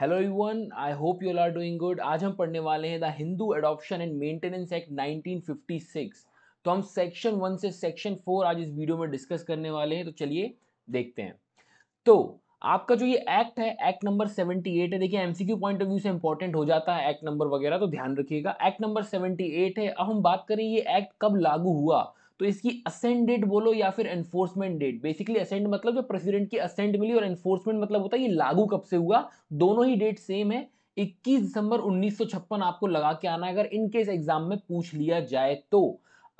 Hello everyone I hope you are doing good आज हम पढ़ने वाले हैं the Hindu adoption and maintenance act 1956 तो हम सेक्शन वन से सेक्शन फोर आज इस वीडियो में डिस्कस करने वाले हैं तो चलिए देखते हैं तो आपका जो ये एक्ट है एक्ट नंबर 78 है देखिए एमसीक्यू पॉइंट ऑफ व्यू से इंपॉर्टेंट हो जाता है एक्ट नंबर वगैरह तो ध्यान रखिएगा एक्ट नंबर 78 है अब हम बात करें ये एक्ट कब लागू हुआ तो इसकी असेंट डेट बोलो या फिर एनफोर्समेंट डेट बेसिकली असेंट मतलब जो प्रेसिडेंट की असेंट मिली और एनफोर्समेंट मतलब होता है ये लागू कब से हुआ दोनों ही डेट सेम है 21 दिसंबर 1956 आपको लगा के आना है अगर इनकेस एग्जाम में पूछ लिया जाए तो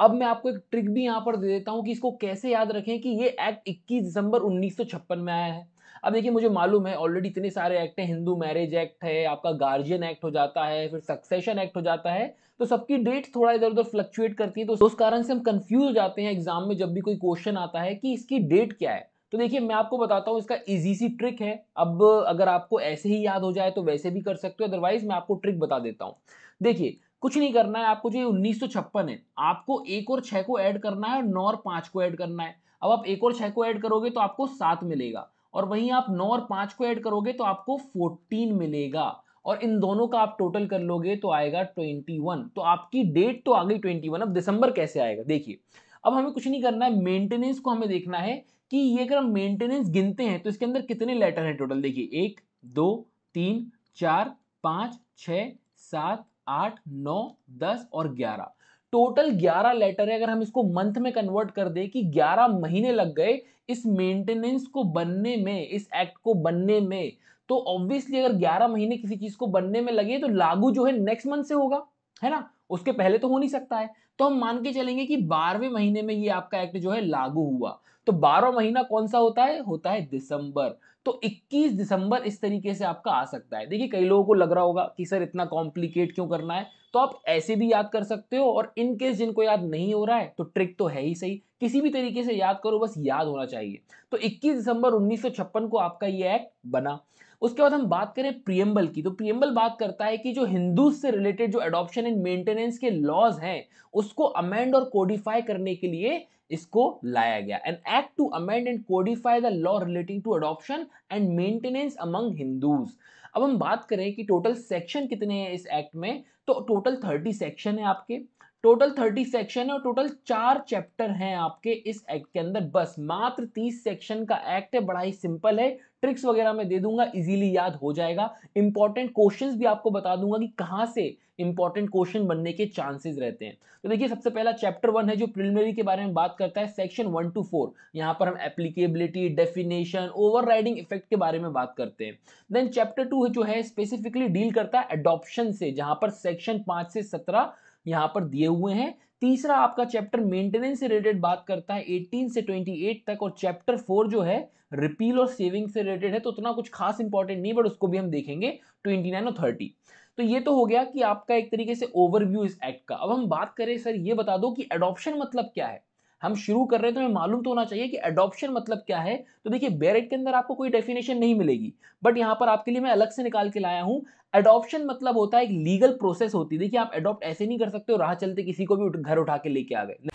अब मैं आपको एक ट्रिक भी यहां पर दे देता हूं कि इसको कैसे याद रखें कि ये एक्ट 21 दिसंबर 1956 में आया है अब देखिए मुझे मालूम है ऑलरेडी इतने सारे एक्ट हैं हिंदू मैरिज एक्ट है आपका गार्जियन एक्ट हो जाता है फिर सक्सेशन एक्ट हो जाता है तो सबकी डेट थोड़ा इधर उधर फ्लक्चुएट करती है तो उस कारण से हम कंफ्यूज हो जाते हैं एग्जाम में जब भी कोई क्वेश्चन आता है कि इसकी डेट क्या है तो देखिए मैं आपको बताता हूँ इसका इजी सी ट्रिक है अब अगर आपको ऐसे ही याद हो जाए तो वैसे भी कर सकते हो अदरवाइज मैं आपको ट्रिक बता देता हूँ देखिए कुछ नहीं करना है आपको जो उन्नीस है आपको एक और छः को ऐड करना है और नौ और पाँच को ऐड करना है अब आप एक और छः को ऐड करोगे तो आपको सात मिलेगा और वहीं आप नौ और पांच को ऐड करोगे तो आपको फोर्टीन मिलेगा और इन दोनों का आप टोटल कर लोगे तो आएगा ट्वेंटी वन तो आपकी डेट तो आ गई ट्वेंटी वन अब दिसंबर कैसे आएगा देखिए अब हमें कुछ नहीं करना है मेंटेनेंस को हमें देखना है कि ये अगर हम मेंटेनेंस गिनते हैं तो इसके अंदर कितने लेटर हैं टोटल देखिए एक दो तीन चार पाँच छ सात आठ नौ दस और ग्यारह टोटल ग्यारह लेटर है अगर हम इसको मंथ में कन्वर्ट कर दें कि ग्यारह महीने लग गए इस मेंटेनेंस को बनने में इस एक्ट को बनने में तो ऑब्वियसली अगर 11 महीने किसी चीज को बनने में लगे तो लागू जो है नेक्स्ट मंथ से होगा है ना उसके पहले तो हो नहीं सकता है तो हम मान के चलेंगे कि बारहवें महीने में ये आपका एक्ट जो है लागू हुआ तो बारह महीना कौन सा होता है होता है दिसंबर तो 21 दिसंबर इस तरीके से आपका आ सकता है देखिए कई लोगों को लग रहा होगा कि सर इतना कॉम्प्लिकेट क्यों करना है तो आप ऐसे भी याद कर सकते हो और इन केस जिनको याद नहीं हो रहा है तो ट्रिक तो है ही सही किसी भी तरीके से याद करो बस याद होना चाहिए तो 21 दिसंबर 1956 को आपका ये एक्ट बना उसके बाद हम बात करें प्रियम्बल की तो प्रियम्बल बात करता है कि जो हिंदू से रिलेटेड जो एडॉप्शन एंड मेंटेनेंस के लॉज हैं उसको अमेंड और कोडिफाई करने के लिए इसको लाया गया an act to amend and codify the law relating to adoption and maintenance among Hindus अब हम बात करें कि टोटल सेक्शन कितने हैं इस एक्ट में तो टोटल थर्टी सेक्शन है आपके टोटल थर्टी सेक्शन है और टोटल चार चैप्टर हैं आपके इस एक्ट के अंदर बस मात्र तीस सेक्शन का एक्ट है बड़ा ही सिंपल है ट्रिक्स वगैरह मैं दे दूंगा इजीली याद हो जाएगा इंपॉर्टेंट क्वेश्चंस भी आपको बता दूंगा कि कहाँ से इंपॉर्टेंट क्वेश्चन बनने के चांसेस रहते हैं तो देखिए सबसे पहला चैप्टर वन है जो प्रिलिमिनरी के बारे में बात करता है सेक्शन वन टू फोर यहाँ पर हम एप्लीकेबिलिटी डेफिनेशन ओवर इफेक्ट के बारे में बात करते हैं देन चैप्टर टू जो है स्पेसिफिकली डील करता है एडॉप्शन से जहां पर सेक्शन पांच से सत्रह यहाँ पर दिए हुए हैं तीसरा आपका चैप्टर मेंटेनेंस से रिलेटेड बात करता है 18 से 28 तक और चैप्टर फोर जो है रिपील और सेविंग से रिलेटेड है तो उतना कुछ खास इंपॉर्टेंट नहीं बट उसको भी हम देखेंगे 29 और 30 तो ये तो हो गया कि आपका एक तरीके से ओवरव्यू इस एक्ट का अब हम बात करें सर ये बता दो कि एडॉप्शन मतलब क्या है हम शुरू कर रहे हैं तो हमें मालूम तो होना चाहिए कि एडॉप्शन मतलब क्या है तो देखिए बैरेट के अंदर आपको कोई डेफिनेशन नहीं मिलेगी बट यहाँ पर आपके लिए मैं अलग से निकाल के लाया हूँ एडॉप्शन मतलब होता है एक लीगल प्रोसेस होती है देखिए आप एडॉप्ट ऐसे नहीं कर सकते हो राह चलते किसी को भी घर उठा के लेके आ गए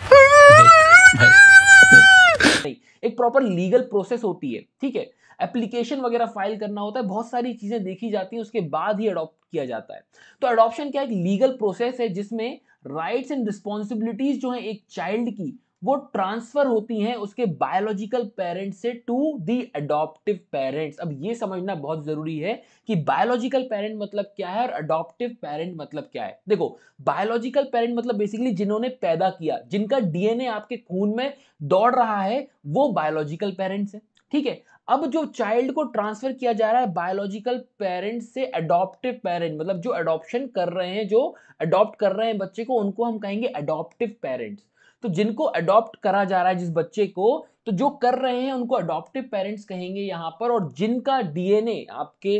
एक प्रॉपर लीगल प्रोसेस होती है ठीक है एप्लीकेशन वगैरह फाइल करना होता है बहुत सारी चीज़ें देखी जाती हैं उसके बाद ही अडॉप्ट किया जाता है तो अडॉप्शन क्या एक लीगल प्रोसेस है जिसमें राइट्स एंड रिस्पॉन्सिबिलिटीज जो है एक चाइल्ड की वो ट्रांसफर होती हैं उसके बायोलॉजिकल पेरेंट्स से टू दी अडॉप्टिव पेरेंट्स अब ये समझना बहुत ज़रूरी है कि बायोलॉजिकल पेरेंट मतलब क्या है और अडॉप्टिव पेरेंट मतलब क्या है देखो बायोलॉजिकल पेरेंट मतलब बेसिकली जिन्होंने पैदा किया जिनका डीएनए आपके खून में दौड़ रहा है वो बायोलॉजिकल पेरेंट्स हैं ठीक है अब जो चाइल्ड को ट्रांसफर किया जा रहा है बायोलॉजिकल पेरेंट से अडोप्टिव पेरेंट मतलब जो अडोप्शन कर रहे हैं जो अडॉप्ट कर रहे हैं बच्चे को उनको हम कहेंगे अडॉप्टिव पेरेंट्स तो जिनको अडॉप्ट करा जा रहा है जिस बच्चे को तो जो कर रहे हैं उनको अडॉप्टिव पेरेंट्स कहेंगे यहाँ पर और जिनका डीएनए आपके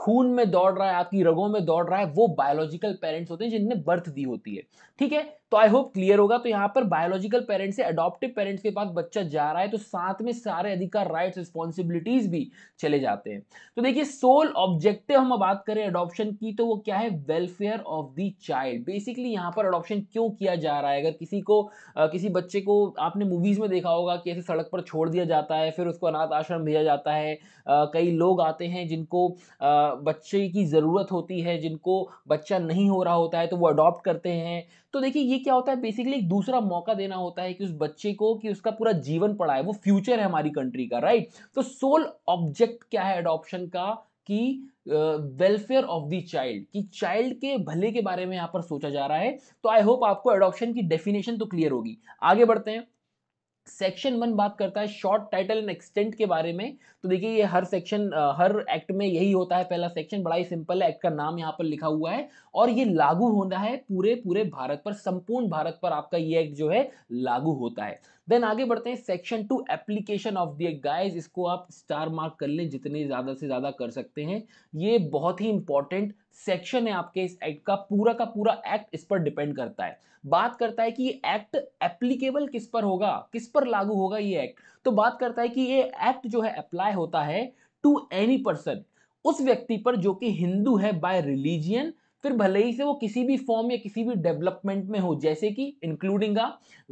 खून में दौड़ रहा है आपकी रगों में दौड़ रहा है वो बायोलॉजिकल पेरेंट्स होते हैं जिनने बर्थ दी होती है ठीक है तो आई होप क्लियर होगा तो यहाँ पर बायोलॉजिकल पेरेंट्स से अडोप्टिव पेरेंट्स के पास बच्चा जा रहा है तो साथ में सारे अधिकार राइट्स रिस्पॉन्सिबिलिटीज भी चले जाते हैं तो देखिए सोल ऑब्जेक्टिव हम बात करें अडोप्शन की तो वो क्या है welfare of the child basically यहाँ पर अडोप्शन क्यों किया जा रहा है अगर किसी को आ, किसी बच्चे को आपने मूवीज में देखा होगा कि ऐसे सड़क पर छोड़ दिया जाता है फिर उसको अनाथ आश्रम भेजा जाता है आ, कई लोग आते हैं जिनको बच्चे की ज़रूरत होती है जिनको बच्चा नहीं हो रहा होता है तो वो अडॉप्ट करते हैं तो देखिए ये क्या होता है बेसिकली एक दूसरा मौका देना होता है कि उस बच्चे को कि उसका पूरा जीवन पड़ा है वो फ्यूचर है हमारी कंट्री का राइट तो सोल ऑब्जेक्ट क्या है अडॉप्शन का कि वेलफेयर ऑफ द चाइल्ड कि चाइल्ड के भले के बारे में यहाँ पर सोचा जा रहा है तो आई होप आपको एडॉप्शन की डेफिनेशन तो क्लियर होगी आगे बढ़ते हैं सेक्शन वन बात करता है शॉर्ट टाइटल एंड एक्सटेंट के बारे में तो देखिए ये हर सेक्शन हर एक्ट में यही होता है पहला सेक्शन बड़ा ही सिंपल है एक्ट का नाम यहाँ पर लिखा हुआ है और ये लागू होना है पूरे पूरे भारत पर संपूर्ण भारत पर आपका ये एक्ट जो है लागू होता है देन आगे बढ़ते हैं section two application of the guys इसको आप स्टार मार्क कर लें जितने ज़्यादा से ज़्यादा कर सकते हैं ये बहुत ही इंपॉर्टेंट सेक्शन है आपके इस एक्ट का पूरा का पूरा एक्ट इस पर डिपेंड करता है बात करता है कि ये एक्ट एप्लीकेबल किस पर होगा किस पर लागू होगा ये एक्ट तो बात करता है कि ये एक्ट जो है अप्लाई होता है टू एनी पर्सन उस व्यक्ति पर जो कि हिंदू है बाय रिलीजियन फिर भले ही से वो किसी भी फॉर्म या किसी भी डेवलपमेंट में हो जैसे कि इंक्लूडिंग अ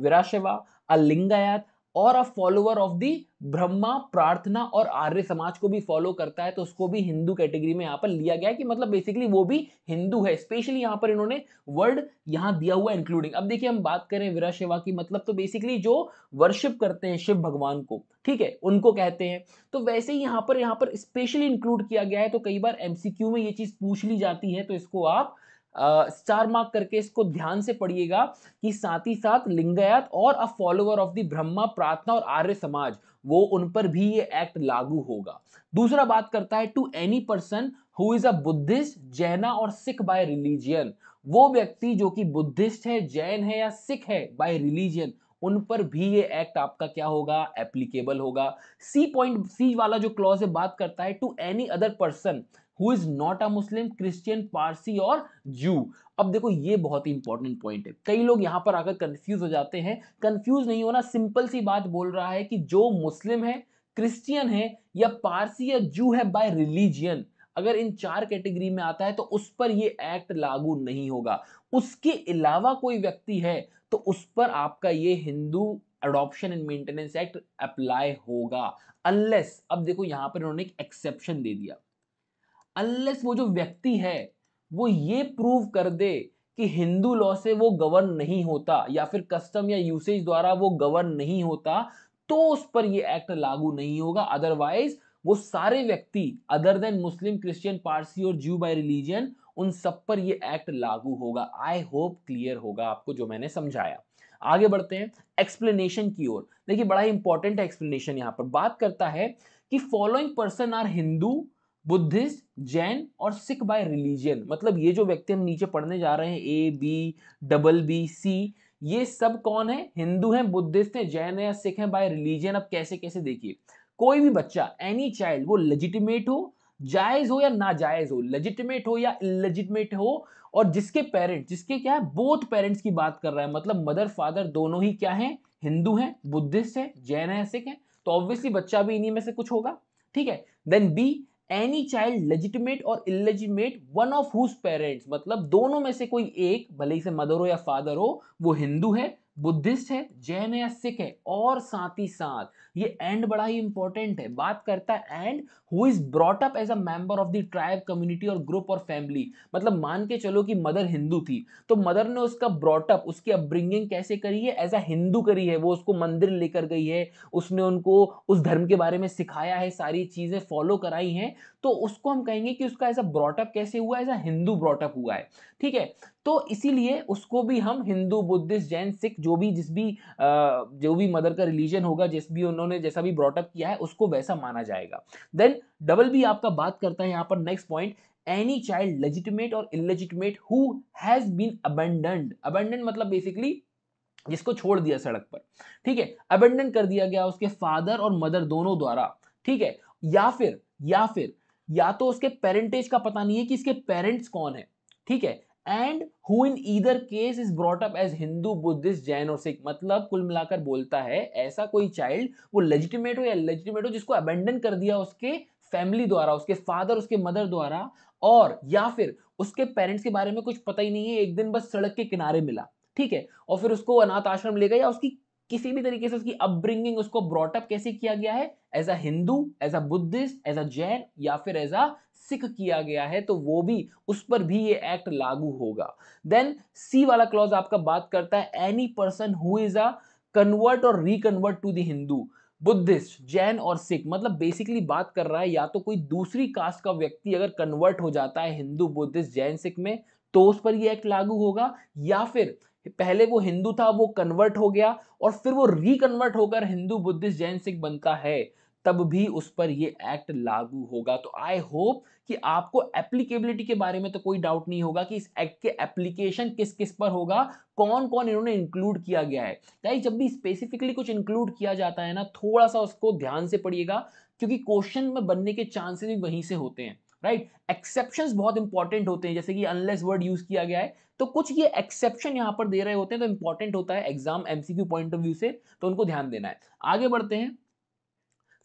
विराशवा अलिंगायत और a follower of the Brahmo Prarthana और आर्य समाज को भी फॉलो करता है तो उसको भी हिंदू कैटेगरी में यहाँ पर लिया गया कि मतलब बेसिकली वो भी हिंदू है स्पेशली यहाँ पर इन्होंने वर्ड यहाँ दिया हुआ इंक्लूडिंग अब देखिए हम बात करें वीरा शिवा की मतलब तो बेसिकली जो वर्शिप करते हैं शिव भगवान को ठीक है उनको कहते हैं तो वैसे ही यहाँ पर यहाँ पर स्पेशली इंक्लूड किया गया है तो कई बार एमसीक्यू में ये चीज पूछ ली जाती है तो इसको आप स्टार मार्क करके इसको ध्यान से पढ़िएगा कि साथ ही साथ लिंगायत और a follower of the Brahmo Prarthana और आर्य समाज वो उन पर भी ये एक्ट लागू होगा दूसरा बात करता है to any person who is a Buddhist Jaina और सिख बाय रिलीजियन वो व्यक्ति जो कि बुद्धिस्ट है जैन है या सिख है बाय रिलीजियन उन पर भी ये एक्ट आपका क्या होगा एप्लीकेबल होगा सी पॉइंट सी वाला जो क्लॉज है बात करता है to any other person who is not a Muslim Christian Parsi और जू अब देखो ये बहुत ही इंपॉर्टेंट पॉइंट है कई लोग यहाँ पर आकर कंफ्यूज हो जाते हैं कंफ्यूज नहीं होना सिंपल सी बात बोल रहा है कि जो मुस्लिम है क्रिश्चियन है या पारसी या जू है बाय रिलीजियन अगर इन चार कैटेगरी में आता है तो उस पर ये एक्ट लागू नहीं होगा उसके अलावा कोई व्यक्ति है तो उस पर आपका ये Hindu adoption and maintenance act apply होगा अनलेस अब देखो यहां पर उन्होंने एक एक्सेप्शन दे दिया अनलेस वो जो व्यक्ति है वो ये प्रूव कर दे कि हिंदू लॉ से वो गवर्न नहीं होता या फिर कस्टम या यूसेज द्वारा वो गवर्न नहीं होता तो उस पर ये एक्ट लागू नहीं होगा अदरवाइज वो सारे व्यक्ति other than Muslim Christian Parsi और ज्यू बाय रिलीजन उन सब पर ये एक्ट लागू होगा आई होप क्लियर होगा आपको जो मैंने समझाया आगे बढ़ते हैं एक्सप्लेनेशन की ओर देखिए बड़ा ही इंपॉर्टेंट है एक्सप्लेनेशन यहाँ पर बात करता है कि following person are Hindu Buddhist Jain और सिख बाय रिलीजन मतलब ये जो व्यक्ति हम नीचे पढ़ने जा रहे हैं A B double B C ये सब कौन है हिंदू हैं बुद्धिस्ट हैं जैन है या सिख हैं बाय रिलीजन अब कैसे कैसे देखिए कोई भी बच्चा एनी चाइल्ड वो लेजिटिमेट हो जायज हो या नाजायज हो लेजिटिमेट हो या इलेजिटिमेट हो और जिसके पेरेंट्स जिसके क्या है बोथ पेरेंट्स की बात कर रहा है मतलब मदर फादर दोनों ही क्या हैं हिंदू हैं बुद्धिस्ट हैं जैन हैं सिख हैं तो ऑब्वियसली बच्चा भी इन्हीं में से कुछ होगा ठीक है then B any child legitimate और illegitimate one of whose parents मतलब दोनों में से कोई एक भले ही से मदर हो या फादर हो वो हिंदू है बुद्धिस्ट है जैन है या सिख है और साथ ही साथ ये एंड बड़ा ही इंपॉर्टेंट है बात करता है and who is brought up as a member of the tribe community और ग्रुप और फैमिली मतलब मान के चलो कि मदर हिंदू थी तो मदर ने उसका ब्रॉटअप उसकी अपब्रिंगिंग कैसे करी है एज अ हिंदू करी है वो उसको मंदिर लेकर गई है उसने उनको उस धर्म के बारे में सिखाया है सारी चीज़ें फॉलो कराई हैं तो उसको हम कहेंगे कि उसका एज अ ब्रॉटअप कैसे हुआ एज अ हिंदू ब्रॉटअप हुआ है ठीक है तो इसीलिए उसको भी हम हिंदू बुद्धिस्ट जैन सिख जो भी जिस भी जो भी मदर का रिलीजन होगा जिस भी उन उन्होंने जैसा भी ब्रॉटअप किया है उसको वैसा माना जाएगा देन डबल बी आपका बात करता है यहाँ पर next point any child legitimate और illegitimate who has been abandoned abandoned मतलब बेसिकली जिसको छोड़ दिया सड़क पर ठीक है अबेंडन कर दिया गया उसके फादर और मदर दोनों द्वारा ठीक है या फिर या फिर या तो उसके पेरेंटेज का पता नहीं है कि इसके पेरेंट्स कौन है ठीक है and who in either case is brought up as Hindu Buddhist Jain और सिख मतलब कुल मिलाकर बोलता है ऐसा कोई चाइल्ड वो लेजिटिमेट हो या लेजिटिमेट हो जिसको अबेंडन कर दिया उसके फैमिली द्वारा उसके फादर उसके मदर द्वारा और या फिर उसके पेरेंट्स के बारे में कुछ पता ही नहीं है एक दिन बस सड़क के किनारे मिला ठीक है और फिर उसको अनाथ आश्रम ले गया या उसकी किसी भी तरीके से उसकी अपब्रिंगिंग उसको ब्रॉटअप कैसे किया गया है as a Hindu as a Buddhist as a Jain या फिर एज अ सिख किया गया है तो वो भी उस पर भी ये एक्ट लागू होगा देन सी वाला क्लॉज आपका बात करता है any person who is a convert और reconvert to the Hindu Buddhist Jain और सिख मतलब बेसिकली बात कर रहा है या तो कोई दूसरी कास्ट का व्यक्ति अगर कन्वर्ट हो जाता है हिंदू बुद्धिस्ट जैन सिख में तो उस पर ये एक्ट लागू होगा या फिर पहले वो हिंदू था वो कन्वर्ट हो गया और फिर वो रिकन्वर्ट होकर हिंदू बुद्धिस्ट जैन सिख बनता है तब भी उस पर ये एक्ट लागू होगा तो आई होप कि आपको एप्लीकेबिलिटी के बारे में तो कोई डाउट नहीं होगा कि इस एक्ट के एप्लीकेशन किस किस पर होगा कौन कौन इन्होंने इंक्लूड किया गया है गाइस जब भी स्पेसिफिकली कुछ इंक्लूड किया जाता है ना थोड़ा सा उसको ध्यान से पढ़िएगा क्योंकि क्वेश्चन में बनने के चांसेस भी वहीं से होते हैं राइट एक्सेप्शन बहुत इंपॉर्टेंट होते हैं जैसे कि अनलेस वर्ड यूज किया गया है तो कुछ ये एक्सेप्शन यहाँ पर दे रहे होते हैं तो इंपॉर्टेंट होता है exam MCQ point of view से तो उनको ध्यान देना है आगे बढ़ते हैं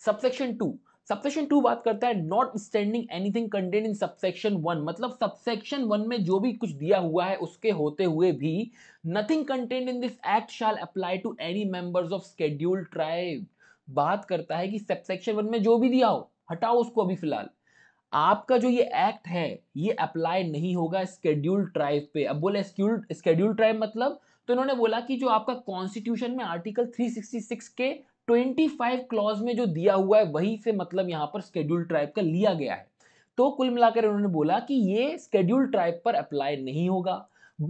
सबसेक्शन टू सबसेक्शन टू बात करता है notwithstanding anything content in subsection one मतलब सबसेक्शन वन में जो भी कुछ दिया हुआ है उसके होते हुए भी nothing content in this act shall apply to any members of scheduled tribe बात करता है कि सबसेक्शन वन में जो भी दिया हो हटाओ उसको अभी फिलहाल आपका जो ये एक्ट है ये अप्लाई नहीं होगा स्केड्यूल ट्राइब पे अब बोले स्क्यूल स्केड्यूल ट्राइब मतलब तो इन्होंने बोला कि जो आपका कॉन्स्टिट्यूशन में आर्टिकल 366 के 25 क्लॉज में जो दिया हुआ है वही से मतलब यहां पर स्केड्यूल ट्राइब का लिया गया है तो कुल मिलाकर उन्होंने बोला कि ये स्केड्यूल ट्राइब पर अप्लाई नहीं होगा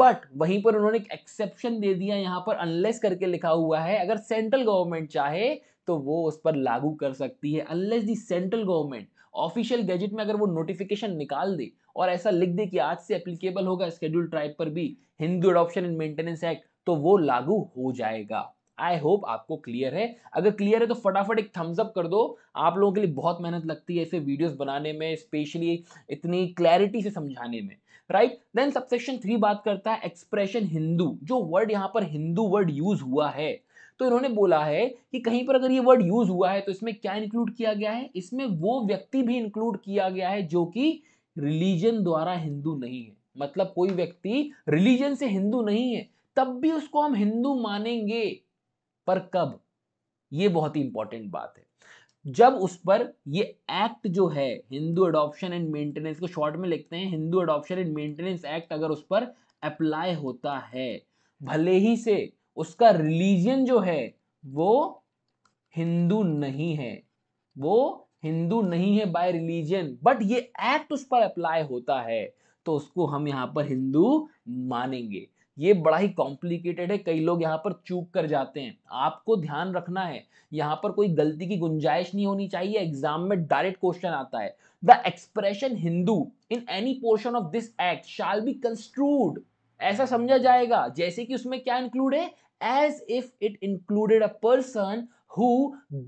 बट वहीं पर उन्होंने एक एक्सेप्शन दे दिया यहां पर अनलेस करके लिखा हुआ है अगर सेंट्रल गवर्नमेंट चाहे तो वो उस पर लागू कर सकती है unless the central government official gazette में अगर वो नोटिफिकेशन निकाल दे और ऐसा लिख दे कि आज से एप्लीकेबल होगा स्केड्यूल ट्राइब पर भी Hindu adoption and maintenance act तो वो लागू हो जाएगा आई होप आपको क्लियर है अगर क्लियर है तो फटाफट एक थम्स अप कर दो आप लोगों के लिए बहुत मेहनत लगती है ऐसे वीडियोस बनाने में स्पेशली इतनी क्लैरिटी से समझाने में राइट देन सबसेक्शन थ्री बात करता है एक्सप्रेशन हिंदू जो वर्ड यहाँ पर हिंदू वर्ड यूज हुआ है तो इन्होंने बोला है कि कहीं पर अगर ये वर्ड यूज हुआ है तो इसमें क्या इंक्लूड किया गया है इसमें वो व्यक्ति भी इंक्लूड किया गया है जो कि रिलीजन द्वारा हिंदू नहीं है मतलब कोई व्यक्ति रिलीजन से हिंदू नहीं है तब भी उसको हम हिंदू मानेंगे पर कब ये बहुत ही इंपॉर्टेंट बात है जब उस पर ये एक्ट जो है हिंदू अडॉप्शन एंड मेंटेनेंस को शॉर्ट में लिखते हैं Hindu adoption and maintenance act अगर उस पर अप्लाई होता है भले ही से उसका रिलीजन जो है वो हिंदू नहीं है वो हिंदू नहीं है बाय रिलीजन बट ये एक्ट उस पर अप्लाई होता है तो उसको हम यहाँ पर हिंदू मानेंगे ये बड़ा ही कॉम्प्लिकेटेड है कई लोग यहाँ पर चूक कर जाते हैं आपको ध्यान रखना है यहाँ पर कोई गलती की गुंजाइश नहीं होनी चाहिए एग्जाम में डायरेक्ट क्वेश्चन आता है the expression Hindu in any portion of this act shall be construed ऐसा समझा जाएगा जैसे कि उसमें क्या इंक्लूड है as if it included a person who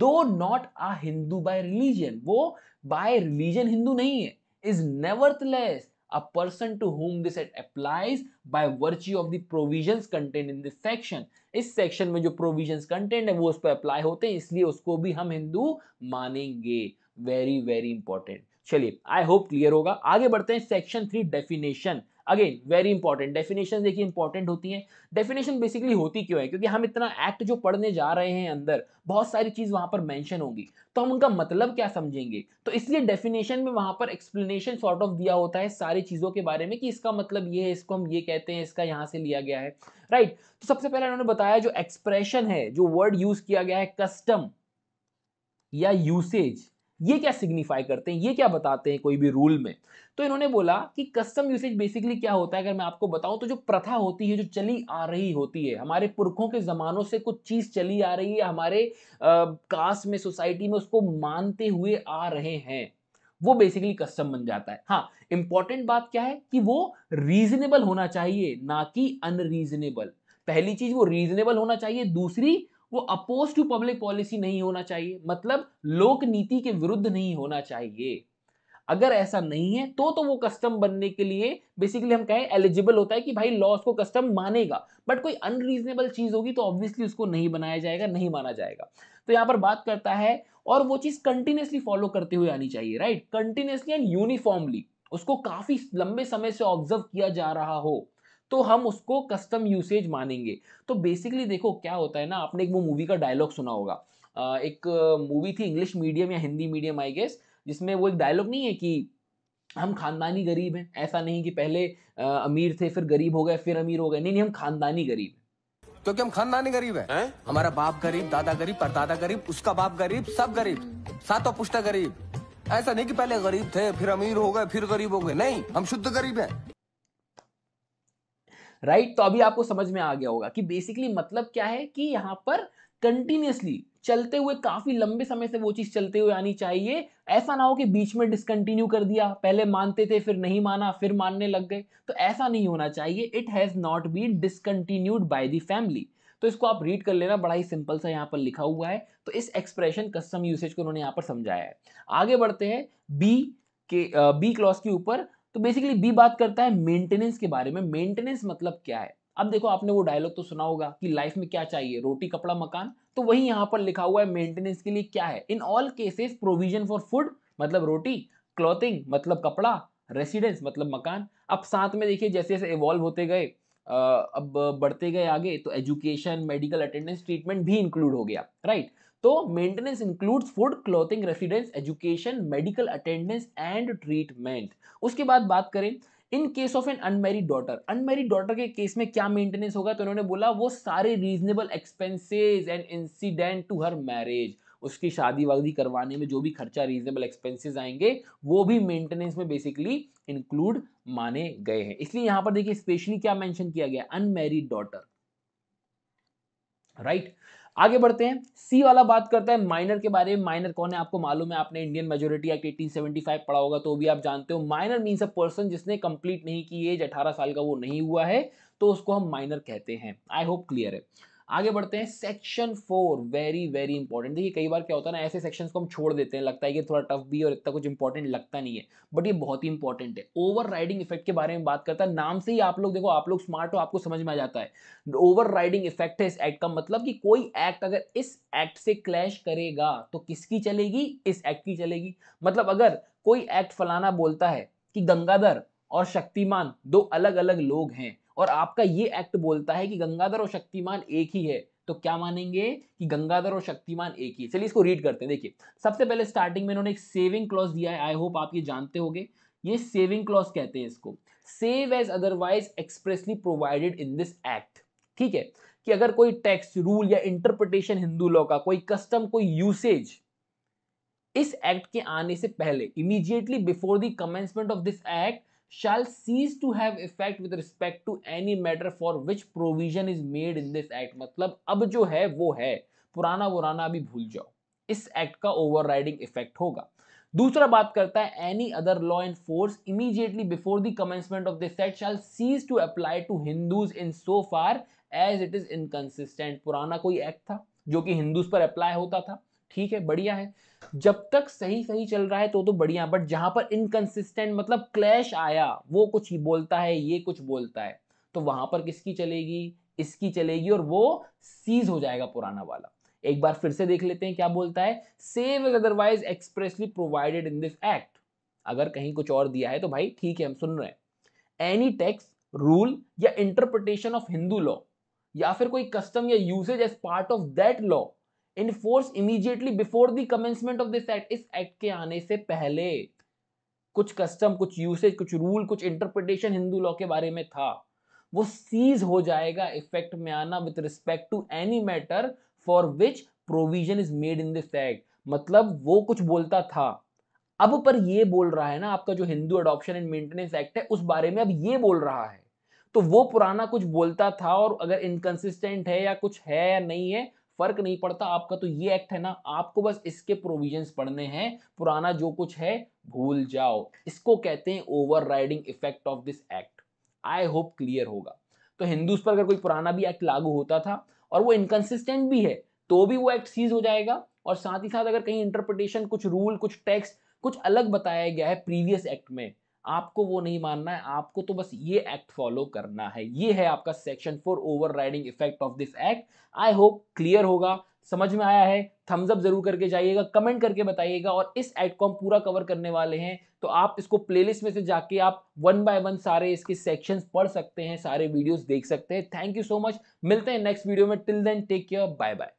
though not a Hindu by religion वो बाय रिलीजन हिंदू नहीं है is a person to whom this this applies by virtue of the provisions content in this section इस सेक्शन में जो provisions content है वो उस पर अप्लाई होते हैं इसलिए उसको भी हम हिंदू मानेंगे वेरी वेरी इंपॉर्टेंट चलिए आई होप क्लियर होगा आगे बढ़ते हैं section three definition again very important definition देखिए इंपॉर्टेंट होती है डेफिनेशन बेसिकली होती क्यों है क्योंकि हम इतना एक्ट जो पढ़ने जा रहे हैं अंदर बहुत सारी चीज़ वहां पर मैंशन होगी तो हम उनका मतलब क्या समझेंगे तो इसलिए डेफिनेशन में वहां पर एक्सप्लेनेशन सॉर्ट ऑफ दिया होता है सारी चीज़ों के बारे में कि इसका मतलब ये है इसको हम ये कहते हैं इसका यहाँ से लिया गया है राइट right. तो सबसे पहले उन्होंने बताया जो एक्सप्रेशन है जो वर्ड यूज़ किया गया है कस्टम या यूसेज ये क्या सिग्निफाई करते हैं ये क्या बताते हैं कोई भी रूल में तो इन्होंने बोला कि कस्टम यूसेज बेसिकली क्या होता है अगर मैं आपको बताऊं तो जो प्रथा होती है जो चली आ रही होती है हमारे पुरखों के ज़मानों से कुछ चीज़ चली आ रही है हमारे कास्ट में सोसाइटी में उसको मानते हुए आ रहे हैं वो बेसिकली कस्टम बन जाता है हाँ इंपॉर्टेंट बात क्या है कि वो रीजनेबल होना चाहिए ना कि अनरीजनेबल पहली चीज वो रीजनेबल होना चाहिए दूसरी वो अपोज टू पब्लिक पॉलिसी नहीं होना चाहिए मतलब लोक नीति के विरुद्ध नहीं होना चाहिए अगर ऐसा नहीं है तो तो वो कस्टम बनने के लिए बेसिकली हम कहें एलिजिबल होता है कि भाई लॉस को कस्टम मानेगा बट कोई अनरीजनेबल चीज़ होगी तो ऑब्वियसली उसको नहीं बनाया जाएगा नहीं माना जाएगा तो यहां पर बात करता है और वो चीज़ कंटिन्यूसली फॉलो करते हुए आनी चाहिए राइट कंटिन्यूसली एंड यूनिफॉर्मली उसको काफ़ी लंबे समय से ऑब्जर्व किया जा रहा हो तो हम उसको कस्टम यूसेज मानेंगे तो बेसिकली देखो क्या होता है ना आपने एक वो मूवी का डायलॉग सुना होगा एक मूवी थी इंग्लिश मीडियम या हिंदी मीडियम आई गेस जिसमें वो एक डायलॉग नहीं है कि हम खानदानी गरीब हैं ऐसा नहीं कि पहले अमीर थे फिर गरीब हो गए फिर अमीर हो गए नहीं नहीं हम खानदानी गरीब हैं तो क्योंकि हम खानदानी गरीब है, है? हमारा बाप गरीब दादा गरीब परदादा गरीब उसका बाप गरीब सब गरीब सातों पुष्टा गरीब ऐसा नहीं कि पहले गरीब थे फिर अमीर हो गए फिर गरीब हो गए नहीं हम शुद्ध गरीब हैं राइट तो अभी आपको समझ में आ गया होगा कि बेसिकली मतलब क्या है कि यहां पर कंटिन्यूसली चलते हुए काफी लंबे समय से वो चीज चलते हुए आनी चाहिए ऐसा ना हो कि बीच में डिसकंटिन्यू कर दिया पहले मानते थे फिर नहीं माना फिर मानने लग गए तो ऐसा नहीं होना चाहिए it has not been discontinued by the family तो इसको आप रीड कर लेना बड़ा ही सिंपल सा यहाँ पर लिखा हुआ है तो इस एक्सप्रेशन कस्टम यूसेज को उन्होंने यहाँ पर समझाया है आगे बढ़ते हैं बी के बी क्लॉस के ऊपर तो बेसिकली बी बात करता है मेंटेनेंस के बारे में मेंटेनेंस मतलब क्या है अब देखो आपने वो डायलॉग तो सुना होगा कि लाइफ में क्या चाहिए रोटी कपड़ा मकान तो वही यहाँ पर लिखा हुआ है मेंटेनेंस के लिए क्या है in all cases provision for food मतलब रोटी क्लॉथिंग मतलब कपड़ा रेसिडेंस मतलब मकान अब साथ में देखिए जैसे जैसे इवॉल्व होते गए अब बढ़ते गए आगे तो एजुकेशन मेडिकल अटेंडेंस ट्रीटमेंट भी इंक्लूड हो गया राइट तो maintenance includes food clothing residence education medical attendance and treatment उसके बाद बात करें in case of an unmarried daughter unmarried daughter के केस में क्या मेंटेनेंस होगा तो उन्होंने बोला वो सारे reasonable expenses and incident to her marriage उसकी शादी वादी करवाने में जो भी खर्चा रीजनेबल एक्सपेंसेस आएंगे वो भी मेंटेनेंस में बेसिकली इंक्लूड माने गए हैं इसलिए यहां पर देखिए स्पेशली क्या मेंशन किया गया अनमेरिड डॉटर राइट right? आगे बढ़ते हैं सी वाला बात करता है माइनर के बारे में माइनर कौन है आपको मालूम है आपने इंडियन मेजोरिटी एक्ट 1875 पढ़ा होगा तो भी आप जानते हो माइनर मीन्स अ पर्सन जिसने कंप्लीट नहीं की एज 18 साल का वो नहीं हुआ है तो उसको हम माइनर कहते हैं आई होप क्लियर है आगे बढ़ते हैं section four very very important देखिए कई बार क्या होता है ना ऐसे सेक्शंस को हम छोड़ देते हैं लगता है कि थोड़ा टफ भी और इतना कुछ इंपॉर्टेंट लगता नहीं है बट ये बहुत ही इंपॉर्टेंट है ओवर राइडिंग इफेक्ट के बारे में बात करता है नाम से ही आप लोग देखो आप लोग स्मार्ट हो आपको समझ में आ जाता है ओवर राइडिंग इफेक्ट है इस एक्ट का मतलब कि कोई एक्ट अगर इस एक्ट से क्लैश करेगा तो किसकी चलेगी इस एक्ट की चलेगी मतलब अगर कोई एक्ट फलाना बोलता है कि गंगाधर और शक्तिमान दो अलग अलग लोग हैं और आपका ये एक्ट बोलता है कि गंगाधर और शक्तिमान एक ही है तो क्या मानेंगे कि गंगाधर और शक्तिमान एक ही चलिए इसको रीड करते हैं देखिए सबसे पहले स्टार्टिंग में इन्होंने एक सेविंग क्लॉज दिया है आई होप आप ये जानते होंगे ये सेविंग क्लॉज कहते हैं इसको save as otherwise expressly provided in this act ठीक है कि अगर कोई टैक्स रूल या इंटरप्रिटेशन हिंदू लॉ का कोई कस्टम कोई यूसेज इस एक्ट के आने से पहले immediately before the commencement of this act shall cease to have effect with respect to any matter for which provision is made in this act मतलब अब जो है वो है पुराना पुराना अभी भूल जाओ इस एक्ट का ओवरराइडिंग इफेक्ट होगा दूसरा बात करता है any other law in force immediately before the commencement of this act shall cease to apply to Hindus in so far as it is inconsistent पुराना कोई एक्ट था जो कि हिंदूज पर अप्लाई होता था ठीक है बढ़िया है जब तक सही सही चल रहा है तो तो बढ़िया बट जहां पर इनकंसिस्टेंट मतलब क्लैश आया वो कुछ ही बोलता है ये कुछ बोलता है तो वहां पर किसकी चलेगी इसकी चलेगी और वो सीज हो जाएगा पुराना वाला एक बार फिर से देख लेते हैं क्या बोलता है save as otherwise expressly provided in this act अगर कहीं कुछ और दिया है तो भाई ठीक है हम सुन रहे हैं एनी टेक्स रूल या इंटरप्रिटेशन ऑफ हिंदू लॉ या फिर कोई कस्टम या usage as part of that law in force immediately before the commencement of this act इस एक्ट के आने से पहले कुछ कस्टम कुछ यूसेज कुछ रूल कुछ इंटरप्रिटेशन हिंदू लॉ के बारे में था वो सीज हो जाएगा इफेक्ट में आना with respect to any matter for which provision is made in this act मतलब वो कुछ बोलता था अब पर ये बोल रहा है ना आपका जो Hindu adoption and maintenance act है उस बारे में अब ये बोल रहा है तो वो पुराना कुछ बोलता था और अगर इनकंसिस्टेंट है या कुछ है या नहीं है फर्क नहीं पड़ता आपका तो ये एक्ट है ना आपको बस इसके प्रोविजंस पढ़ने हैं पुराना जो कुछ है भूल जाओ इसको कहते हैं over effect of this act I hope clear होगा तो हिंदूज पर अगर कोई पुराना भी एक्ट लागू होता था और वो इनकन्सिस्टेंट भी है तो भी वो एक्ट सीज हो जाएगा और साथ ही साथ अगर कहीं इंटरप्रिटेशन कुछ रूल कुछ टेक्स्ट कुछ अलग बताया गया है प्रीवियस एक्ट में आपको वो नहीं मानना है आपको तो बस ये एक्ट फॉलो करना है ये है आपका section four over effect of this act I hope clear होगा समझ में आया है थम्स अप जरूर करके जाइएगा कमेंट करके बताइएगा और इस एक्ट को हम पूरा कवर करने वाले हैं तो आप इसको प्लेलिस्ट में से जाके आप वन बाय वन सारे इसके सेक्शंस पढ़ सकते हैं सारे वीडियोस देख सकते हैं थैंक यू सो मच मिलते हैं नेक्स्ट वीडियो में till then take care bye bye